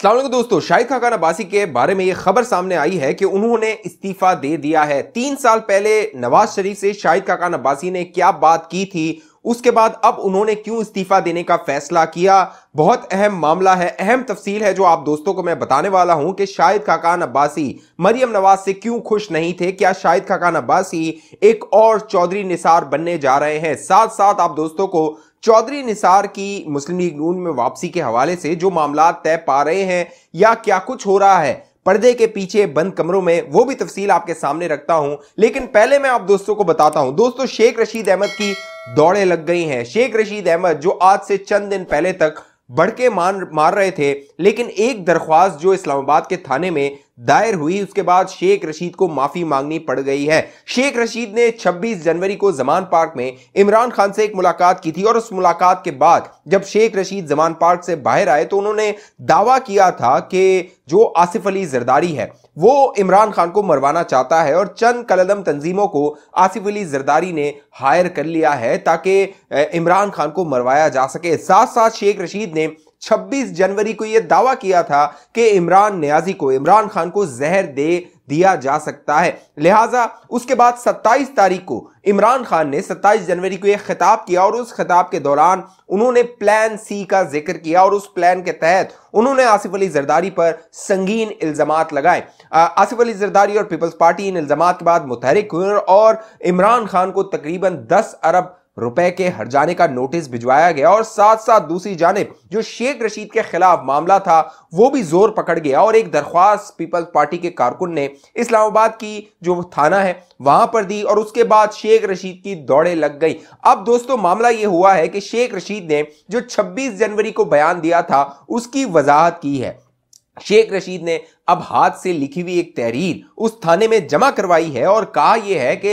सलाम दोस्तों शाहिद खाकान अब्बासी के बारे में यह खबर सामने आई है कि उन्होंने इस्तीफा दे दिया है तीन साल पहले नवाज शरीफ से शाहिद खाकान अब्बासी ने क्या बात की थी उसके बाद अब उन्होंने क्यों इस्तीफा देने का फैसला किया बहुत अहम मामला है अहम तफसील है जो आप दोस्तों को मैं बताने वाला हूं कि शाहिद खाकान अब्बासी मरियम नवाज से क्यों खुश नहीं थे क्या शाहिद खाकान अब्बासी एक और चौधरी निसार बनने जा रहे हैं साथ साथ आप दोस्तों को चौधरी निसार की मुस्लिम लीग नून में वापसी के हवाले से जो मामला तय पा रहे हैं या क्या कुछ हो रहा है पर्दे के पीछे बंद कमरों में वो भी तफसील आपके सामने रखता हूं लेकिन पहले मैं आप दोस्तों को बताता हूं दोस्तों शेख रशीद अहमद की दौड़े लग गई हैं शेख रशीद अहमद जो आज से चंद दिन पहले तक बढ़ के मार मार रहे थे लेकिन एक दरख्वास्त जो इस्लामाबाद के थाने में दायर हुई उसके बाद शेख रशीद को माफी मांगनी पड़ गई है शेख रशीद ने 26 जनवरी को जमान पार्क में इमरान खान से एक मुलाकात की थी और उस मुलाकात के बाद जब शेख रशीद जमान पार्क से बाहर आए तो उन्होंने दावा किया था कि जो आसिफ अली जरदारी है वो इमरान खान को मरवाना चाहता है और चंद कलदम तंजीमों को आसिफ अली जरदारी ने हायर कर लिया है ताकि इमरान खान को मरवाया जा सके साथ साथ शेख रशीद ने 26 जनवरी को यह दावा किया था कि इमरान न्याजी को इमरान खान को जहर दे दिया जा सकता है लिहाजा उसके बाद 27 तारीख को इमरान खान ने 27 जनवरी को एक खिताब किया और उस खिताब के दौरान उन्होंने प्लान सी का जिक्र किया और उस प्लान के तहत उन्होंने आसिफ अली जरदारी पर संगीन इल्ज़ाम लगाए आसिफ अली जरदारी और पीपल्स पार्टी इन इल्ज़ाम के बाद मुतहरिक हुए और इमरान खान को तकरीबन दस अरब रुपए के हर जाने का नोटिस भिजवाया गया और साथ साथ दूसरी जानब जो शेख रशीद के खिलाफ मामला था वो भी जोर पकड़ गया और एक दरख्वास्त पीपल्स पार्टी के कारकुन ने इस्लामाबाद की जो थाना है वहां पर दी और उसके बाद शेख रशीद की दौड़े लग गई अब दोस्तों मामला यह हुआ है कि शेख रशीद ने जो 26 जनवरी को बयान दिया था उसकी वजाहत की है शेख रशीद ने अब हाथ से लिखी हुई एक तहरीर उस थाने में जमा करवाई है और कहा यह है कि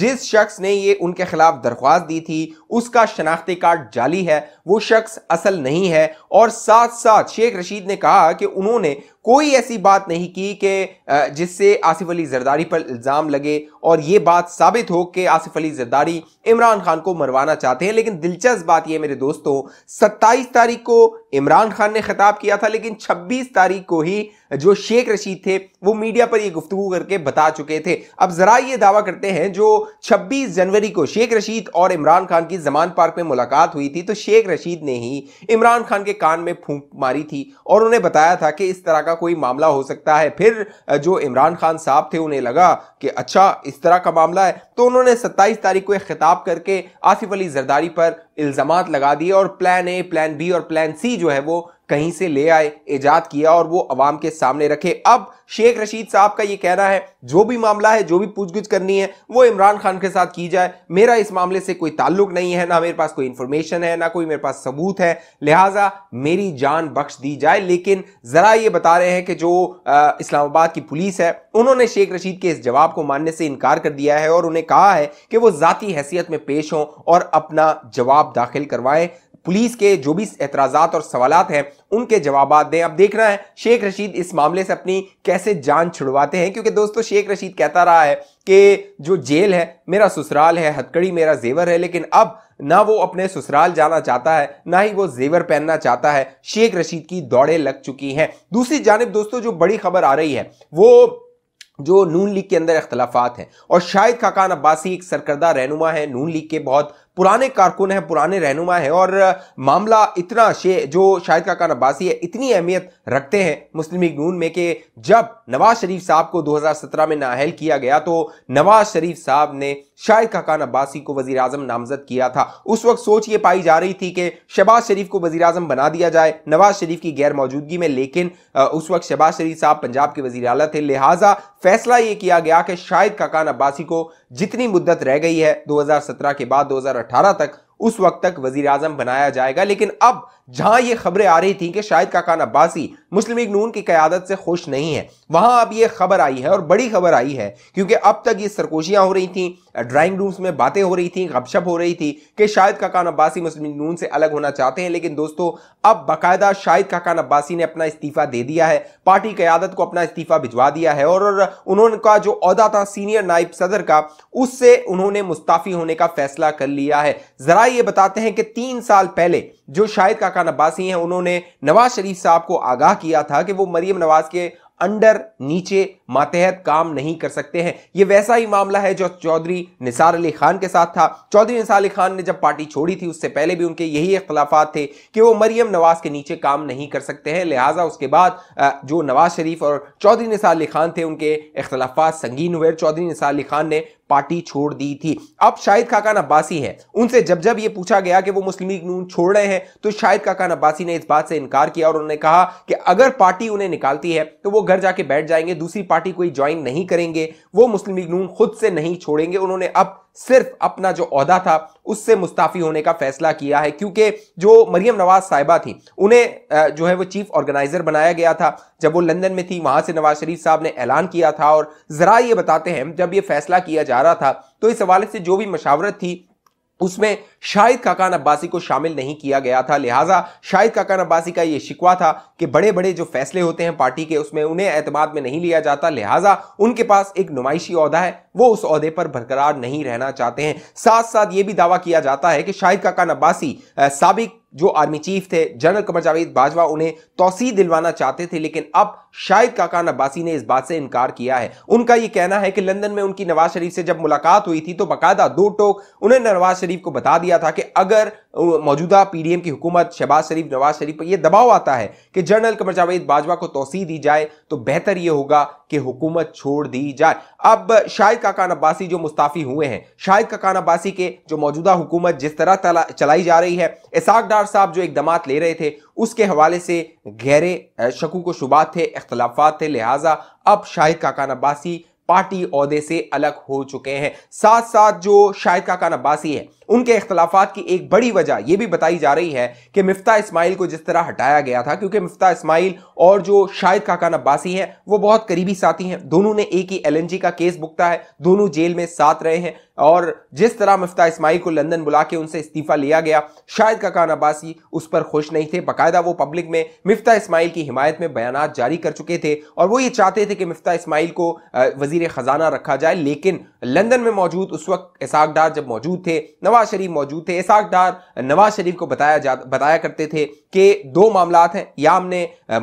जिस शख्स ने ये उनके खिलाफ दरख्वास्त दी थी उसका शनाख्ती कार्ड जाली है वो शख्स असल नहीं है और साथ साथ शेख रशीद ने कहा कि उन्होंने कोई ऐसी बात नहीं की कि जिससे आसिफ अली जरदारी पर इल्ज़ाम लगे और ये बात साबित हो कि आसिफ अली जरदारी इमरान खान को मरवाना चाहते हैं लेकिन दिलचस्प बात यह मेरे दोस्तों 27 तारीख को इमरान खान ने खिताब किया था लेकिन 26 तारीख को ही जो शेख शेख रशीद थे वो मीडिया पर ये गुफ्तु करके बता चुके थे अब जरा ये दावा करते हैं जो 26 जनवरी को शेख रशीद और इमरान खान की जमान पार्क में मुलाकात हुई थी तो शेख रशीद ने ही इमरान खान के कान में फूंक मारी थी और उन्हें बताया था कि इस तरह का कोई मामला हो सकता है फिर जो इमरान खान साहब थे उन्हें लगा कि अच्छा इस तरह का मामला है तो उन्होंने सत्ताईस तारीख को एक खिताब करके आसिफ अली जरदारी पर इल्जाम लगा दिए और प्लान ए प्लान बी और प्लान सी जो है वो कहीं से ले आए ईजाद किया और वो अवाम के सामने रखे अब शेख रशीद साहब का ये कहना है जो भी मामला है जो भी पूछगिछ करनी है वो इमरान खान के साथ की जाए मेरा इस मामले से कोई ताल्लुक नहीं है ना मेरे पास कोई इन्फॉर्मेशन है ना कोई मेरे पास सबूत है लिहाजा मेरी जान बख्श दी जाए लेकिन ज़रा ये बता रहे हैं कि जो इस्लामाबाद की पुलिस है उन्होंने शेख रशीद के इस जवाब को मानने से इनकार कर दिया है और उन्हें कहा है कि वो ज़ाती हैसियत में पेश हों और अपना जवाब दाखिल करवाएं पुलिस के जो भी एतराज़ात और सवाल हैं उनके जवाब दें अब देखना है शेख रशीद इस मामले से अपनी कैसे जान छुड़वाते हैं क्योंकि दोस्तों शेख रशीद कहता रहा है कि जो जेल है मेरा ससुराल है हथकड़ी मेरा जेवर है लेकिन अब ना वो अपने ससुराल जाना चाहता है ना ही वो जेवर पहनना चाहता है शेख रशीद की दौड़े लग चुकी हैं दूसरी जानब दोस्तों जो बड़ी खबर आ रही है वो जो नून लीग के अंदर अख्तलाफात हैं और शाहिद खाकान अब्बासी एक सरकर्दा रहनुमा है नून लीग के बहुत पुराने कारकुन है पुराने रहनुमा है और मामला इतना शे जो शाहिद काका अब्बासी है इतनी अहमियत रखते हैं मुस्लिम लीग नून में कि जब नवाज शरीफ साहब को 2017 में नाहल किया गया तो नवाज शरीफ साहब ने शाहिद काका अब्बासी को वजी अजम नामजद किया था उस वक्त सोच ये पाई जा रही थी कि शहबाज शरीफ को वजी अजम बना दिया जाए नवाज शरीफ की गैर मौजूदगी में लेकिन उस वक्त शहबाज शरीफ साहब पंजाब के वजीर अला थे लिहाजा फैसला ये किया गया कि शाहिद काकान अब्बासी को जितनी मुद्दत रह गई है 2017 के बाद 2018 तक उस वक्त तक वजीर आजम बनाया जाएगा लेकिन अब जहां ये खबरें आ रही थी कि शायद काकान अब्बासी मुस्लिम लीग नून की क्यादत से खुश नहीं है वहां अब यह खबर आई है और बड़ी खबर आई है क्योंकि अब तक ये सरकोशियां हो रही थी ड्राइंग रूम्स में बातें हो रही थी गपशप हो रही थी कि शायद काकान अब्बासी मुस्लिम लीग नून से अलग होना चाहते हैं लेकिन दोस्तों अब बाकायदा शायद काकान अब्बासी ने अपना इस्तीफा दे दिया है पार्टी क्यादत को अपना इस्तीफा भिजवा दिया है और उन्होंने जो अहदा था सीनियर नायब सदर का उससे उन्होंने मुस्ताफी होने का फैसला कर लिया है जरा ये बताते हैं कि तीन साल पहले जो शायद काकान अब्बासी हैं उन्होंने नवाज शरीफ साहब को आगाह किया था कि वो मरियम नवाज के अंडर नीचे मातहत काम नहीं कर सकते हैं ये वैसा ही मामला है जो चौधरी निसार अली खान के साथ था चौधरी निसार अली खान ने जब पार्टी छोड़ी थी उससे पहले भी उनके यही अख्तलाफा थे कि वो मरियम नवाज के नीचे काम नहीं कर सकते हैं लिहाजा उसके बाद जो नवाज शरीफ और चौधरी निसार अली खान थे उनके अख्तलाफा संगीन हुए चौधरी निसार अली खान ने पार्टी छोड़ दी थी अब शाहिद खाकान अब्बासी हैं उनसे जब जब ये पूछा गया कि वो मुस्लिम लीग नून छोड़ रहे हैं तो शाहिद खाकान अब्बासी ने इस बात से इनकार किया और उन्होंने कहा कि अगर पार्टी उन्हें निकालती है तो वो घर जाके बैठ जाएंगे दूसरी पार्टी कोई ज्वाइन नहीं करेंगे वो मुस्लिम लीग नून खुद से नहीं छोड़ेंगे उन्होंने अब सिर्फ अपना जो अहदा था उससे मुस्ताफी होने का फैसला किया है क्योंकि जो मरियम नवाज साहिबा थी उन्हें जो है वो चीफ ऑर्गेनाइजर बनाया गया था जब वो लंदन में थी वहां से नवाज शरीफ साहब ने ऐलान किया था और जरा ये बताते हैं जब ये फैसला किया जा रहा था तो इस हवाले से जो भी मशावरत थी उसमें शाहिद काकान अब्बासी को शामिल नहीं किया गया था लिहाजा शाहिद काकान अब्बासी का यह शिकवा था कि बड़े बड़े जो फैसले होते हैं पार्टी के उसमें उन्हें एतमाद में नहीं लिया जाता लिहाजा उनके पास एक नुमाइशी अहदा है वो उस अहदे पर बरकरार नहीं रहना चाहते हैं साथ साथ ये भी दावा किया जाता है कि शाहिद काका नब्बासी सबक जो आर्मी चीफ थे जनरल कमर जावेद बाजवा उन्हें तोसी दिलवाना चाहते थे लेकिन अब शाहिद काका नब्बासी ने इस बात से इनकार किया है उनका यह कहना है कि लंदन में उनकी नवाज शरीफ से जब मुलाकात हुई थी तो बाकायदा दो टोक उन्हें नवाज शरीफ को बता दिया था कि अगर मौजूदा पीडीएम की हुकूमत शहबाज शरीफ नवाज शरीफ पर यह दबाव आता है कि जनरल कमर जावेद बाजवा को तोसी दी जाए तो बेहतर यह होगा कि हुकूमत छोड़ दी जाए अब शाहिद काकान अब्बासी जो मुस्ताफ़ी हुए हैं शाहिद काकान अब्बासी के जो मौजूदा हुकूमत जिस तरह चलाई जा रही है इसाक डार साहब जो इकदाम ले रहे थे उसके हवाले से गहरे शकू को शुबात थे अख्तलाफा थे लिहाजा अब शाहिद काकान अब्बासी पार्टी अहदे से अलग हो चुके हैं साथ साथ जो शाहिद काका नब्बासी है उनके इख्तलाफात की एक बड़ी वजह यह भी बताई जा रही है कि मिफ्ता इस्माइल को जिस तरह हटाया गया था क्योंकि मिफ्ता इस्माइल और जो शाहिद काका नब्बासी है वो बहुत करीबी साथी हैं दोनों ने एक ही एलएनजी का केस बुकता है दोनों जेल में साथ रहे हैं और जिस तरह मिफ्ता इस्माइल को लंदन बुला के उनसे इस्तीफा लिया गया शाहिद काका नब्बासी उस पर खुश नहीं थे बाकायदा वो पब्लिक में मिफ्ता इस्माइल की हिमायत में बयान जारी कर चुके थे और वो ये चाहते थे कि मिफ्ता इस्माइल को वजी वजीर खजाना रखा जाए लेकिन लंदन में मौजूद उस वक्त इसाक डार जब मौजूद थे नवाज शरीफ मौजूद थे इसाक डार नवाज शरीफ को बताया जा बताया करते थे कि दो मामला हैं या हमने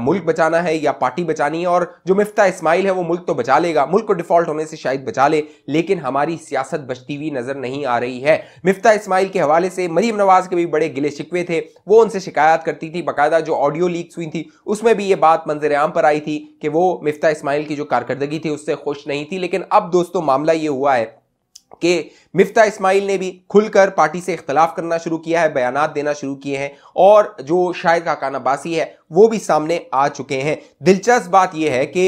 मुल्क बचाना है या पार्टी बचानी है और जो मिफ्ता इस्माइल है वो मुल्क तो बचा लेगा मुल्क को डिफॉल्ट होने से शायद बचा ले लेकिन हमारी सियासत बचती हुई नजर नहीं आ रही है मिफ्ता इस्माइल के हवाले से मरीम नवाज के भी बड़े गिले शिकवे थे वो उनसे शिकायत करती थी बाकायदा जो ऑडियो लीक्स हुई थी उसमें भी ये बात मंजर आम पर आई थी कि वो मिफ्ता इस्माइल की जो कारकर्दगी थी उससे खुश नहीं नहीं थी लेकिन अब दोस्तों मामला ये हुआ है कि मिफ्ता इस्माइल ने भी खुलकर पार्टी से इख्तलाफ करना शुरू किया है बयान देना शुरू किए हैं और जो शायद काकान अब्बासी है वो भी सामने आ चुके हैं दिलचस्प बात यह है कि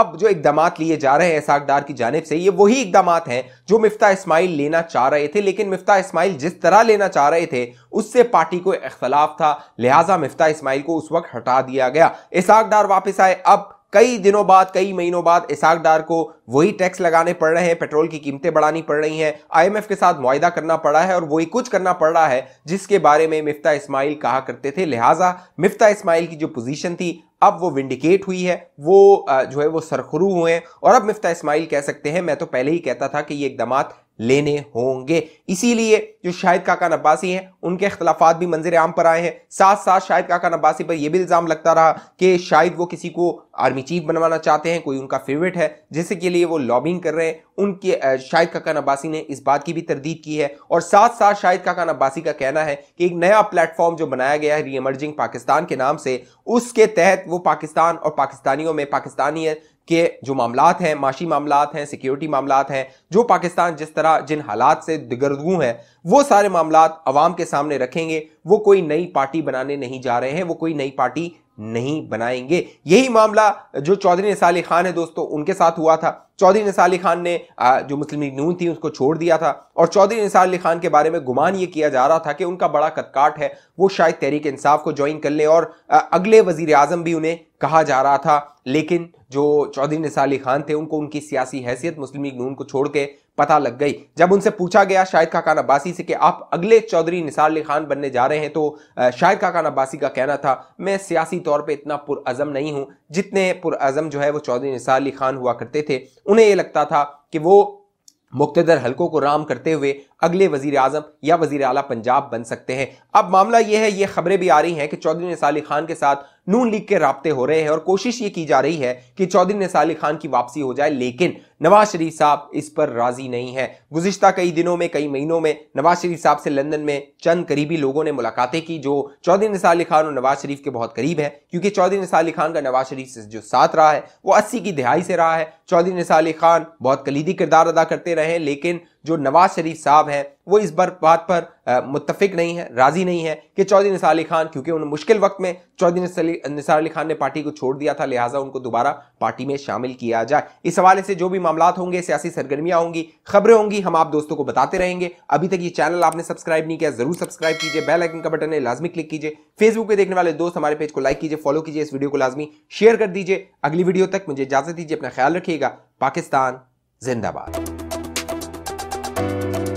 अब जो इकदाम लिए जा रहे हैं साकदार की जानब से ये वही इकदाम हैं जो मिफ्ता इस्माइल लेना चाह रहे थे लेकिन मिफ्ता इस्माइल जिस तरह लेना चाह रहे थे उससे पार्टी को इख्तलाफ था लिहाजा मिफ्ता इस्माइल को उस वक्त हटा दिया गया इसाकदार डार वापस आए अब कई दिनों बाद कई महीनों बाद इसाक डार को वही टैक्स लगाने पड़ रहे हैं पेट्रोल की कीमतें बढ़ानी पड़ रही हैं आईएमएफ के साथ मुआदा करना पड़ा है और वही कुछ करना पड़ रहा है जिसके बारे में मिफ्ता इस्माइल कहा करते थे लिहाजा मिफ्ता इस्माइल की जो पोजीशन थी अब वो विंडिकेट हुई है वो जो है वो सरखरू हुए हैं और अब मिफ्ता इस्माइल कह सकते हैं मैं तो पहले ही कहता था कि ये इकदाम लेने होंगे इसीलिए जो शाहिद काका नब्बासी हैं उनके अख्तलाफात भी मंजर आम पर आए हैं साथ साथ शाहिद काका नब्बासी पर यह भी इल्ज़ाम लगता रहा कि शायद वो किसी को आर्मी चीफ बनवाना चाहते हैं कोई उनका फेवरेट है जिसके के लिए वो लॉबिंग कर रहे हैं उनके शाहिद काका नब्बासी ने इस बात की भी तरदीद की है और साथ साथ शाहिद काका नब्बासी का कहना है कि एक नया प्लेटफॉर्म जो बनाया गया है रीएमर्जिंग पाकिस्तान के नाम से उसके तहत वो पाकिस्तान और पाकिस्तानियों में पाकिस्तानी के जो मामला हैं माशी मामला हैं सिक्योरिटी मामला हैं जो पाकिस्तान जिस तरह जिन हालात से दिगरगू है वो सारे मामला आवाम के सामने रखेंगे वो कोई नई पार्टी बनाने नहीं जा रहे हैं वो कोई नई पार्टी नहीं बनाएंगे यही मामला जो चौधरी निसाली खान है दोस्तों उनके साथ हुआ था चौधरी निसाली खान ने जो मुस्लिम लीग नून थी उसको छोड़ दिया था और चौधरी निसा खान के बारे में गुमान ये किया जा रहा था कि उनका बड़ा कदकाट है वो शायद तहरीक इंसाफ को ज्वाइन कर ले और अगले वजीर आजम भी उन्हें कहा जा रहा था लेकिन जो चौधरी निसा खान थे उनको उनकी सियासी हैसियत मुस्लिम लीग नून को छोड़ के पता लग गई जब उनसे पूछा गया शाहिद खाकान अब्बासी से कि आप अगले चौधरी निसार अली खान बनने जा रहे हैं तो शाहिद खाकान अब्बासी का कहना था मैं सियासी तौर पर इतना पुरज़म नहीं हूं जितने पुरज़म जो है वो चौधरी निसार अली खान हुआ करते थे उन्हें ये लगता था कि वो मुख्तर हलकों को राम करते हुए अगले वजीर आजम या वजीर अला पंजाब बन सकते हैं अब मामला यह है ये खबरें भी आ रही हैं कि चौधरी नसाली खान के साथ नून लीग के रबते हो रहे हैं और कोशिश ये की जा रही है कि चौधरी निसाली खान की वापसी हो जाए लेकिन नवाज शरीफ साहब इस पर राजी नहीं है गुजशत कई दिनों में कई महीनों में नवाज शरीफ साहब से लंदन में चंद करीबी लोगों ने मुलाकातें की जो चौधरी निसार खान और नवाज शरीफ के बहुत करीब हैं क्योंकि चौधरी निसाली खान का नवाज शरीफ से जो साथ रहा है वो अस्सी की दिहाई से रहा है चौधरी निसाली खान बहुत कलीदी किरदार अदा करते रहे लेकिन जो नवाज शरीफ साहब हैं वो इस बार बात पर मुतफिक नहीं है राजी नहीं है कि चौधरी निसार अली खान क्योंकि उन मुश्किल वक्त में चौधरी निसार अली खान ने पार्टी को छोड़ दिया था लिहाजा उनको दोबारा पार्टी में शामिल किया जाए इस हवाले से जो भी मामला होंगे सियासी सरगर्मियां होंगी खबरें होंगी हम आप दोस्तों को बताते रहेंगे अभी तक ये चैनल आपने सब्सक्राइब नहीं किया जरूर सब्सक्राइब कीजिए बेल आइकन का बटन है लाजमी क्लिक कीजिए फेसबुक पर देखने वाले दोस्त हमारे पेज को लाइक कीजिए फॉलो कीजिए इस वीडियो को लाजमी शेयर कर दीजिए अगली वीडियो तक मुझे इजाजत दीजिए अपना ख्याल रखिएगा पाकिस्तान जिंदाबाद Thank you.